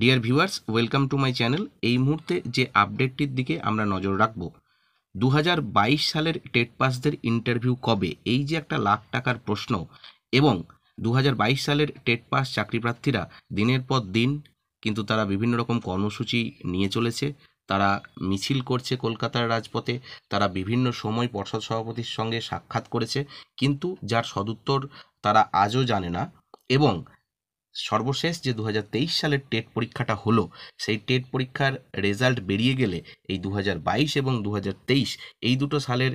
deer viewers welcome to my channel এই মুহূর্তে যে আপডেটটির দিকে আমরা নজর রাখব দু সালের টেট পাসদের ইন্টারভিউ কবে এই যে একটা লাখ টাকার প্রশ্ন এবং দু সালের টেট পাস চাকরি প্রার্থীরা দিনের পর দিন কিন্তু তারা বিভিন্ন রকম কর্মসূচি নিয়ে চলেছে তারা মিছিল করছে কলকাতার রাজপথে তারা বিভিন্ন সময় পর্ষদ সভাপতির সঙ্গে সাক্ষাৎ করেছে কিন্তু যার সদুত্তর তারা আজও জানে না এবং সর্বশেষ যে দু সালের টেট পরীক্ষাটা হলো সেই টেট পরীক্ষার রেজাল্ট বেরিয়ে গেলে এই দু এবং দু এই দুটো সালের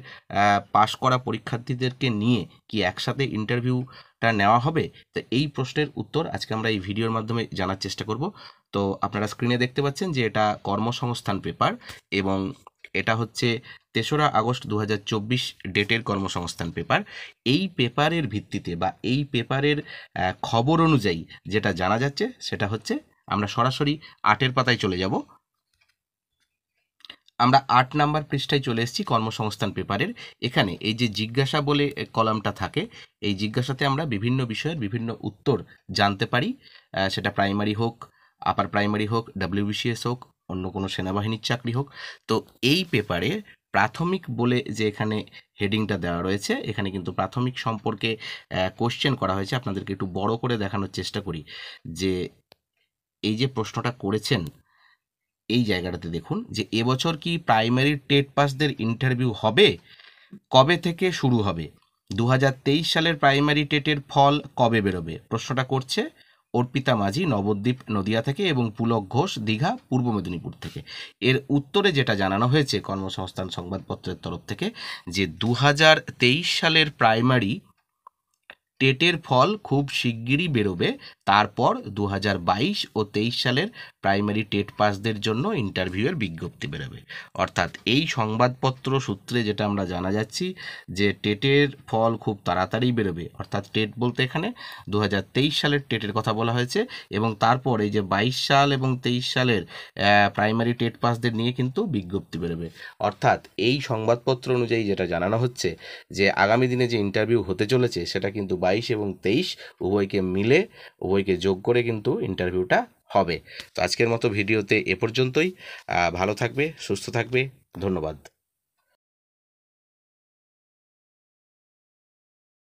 পাশ করা পরীক্ষার্থীদেরকে নিয়ে কি একসাথে ইন্টারভিউটা নেওয়া হবে তো এই প্রশ্নের উত্তর আজকে আমরা এই ভিডিওর মাধ্যমে জানার চেষ্টা করব তো আপনারা স্ক্রিনে দেখতে পাচ্ছেন যে এটা কর্মসংস্থান পেপার এবং এটা হচ্ছে তেসরা আগস্ট দু ডেটের কর্মসংস্থান পেপার এই পেপারের ভিত্তিতে বা এই পেপারের খবর অনুযায়ী যেটা জানা যাচ্ছে সেটা হচ্ছে আমরা সরাসরি আটের পাতায় চলে যাব আমরা আট নাম্বার পৃষ্ঠায় চলে এসেছি কর্মসংস্থান পেপারের এখানে এই যে জিজ্ঞাসা বলে কলামটা থাকে এই জিজ্ঞাসাতে আমরা বিভিন্ন বিষয়ের বিভিন্ন উত্তর জানতে পারি সেটা প্রাইমারি হোক আপার প্রাইমারি হোক ডাব্লিউবিসিএস হোক অন্য কোনো সেনাবাহিনীর চাকরি হোক তো এই পেপারে প্রাথমিক বলে যে এখানে হেডিংটা দেওয়া রয়েছে এখানে কিন্তু প্রাথমিক সম্পর্কে কোশ্চেন করা হয়েছে আপনাদেরকে একটু বড় করে দেখানোর চেষ্টা করি যে এই যে প্রশ্নটা করেছেন এই জায়গাটাতে দেখুন যে এবছর কি প্রাইমারি টেট পাসদের ইন্টারভিউ হবে কবে থেকে শুরু হবে দু সালের প্রাইমারি টেটের ফল কবে বেরোবে প্রশ্নটা করছে অর্পিতা মাঝি নবদ্বীপ নদিয়া থেকে এবং পুলক ঘোষ দীঘা পূর্ব মেদিনীপুর থেকে এর উত্তরে যেটা জানানো হয়েছে কর্মসংস্থান সংবাদপত্রের তরফ থেকে যে দু সালের প্রাইমারি টেটের ফল খুব শিগগিরই বেরোবে তারপর দু ও তেইশ সালের প্রাইমারি টেট পাসদের জন্য ইন্টারভিউয়ের বিজ্ঞপ্তি বেরোবে অর্থাৎ এই সংবাদপত্র সূত্রে যেটা আমরা জানা যাচ্ছি যে টেটের ফল খুব তাড়াতাড়ি বেরোবে অর্থাৎ টেট বলতে এখানে দু সালের টেটের কথা বলা হয়েছে এবং তারপর এই যে বাইশ সাল এবং তেইশ সালের প্রাইমারি টেট পাসদের নিয়ে কিন্তু বিজ্ঞপ্তি বেরোবে অর্থাৎ এই সংবাদপত্র অনুযায়ী যেটা জানানো হচ্ছে যে আগামী দিনে যে ইন্টারভিউ হতে চলেছে সেটা কিন্তু বাইশ এবং তেইশ উভয়কে মিলে উভয়কে যোগ করে কিন্তু ইন্টারভিউটা হবে তো আজকের মতো ভিডিওতে এ পর্যন্তই ভালো থাকবে সুস্থ থাকবে ধন্যবাদ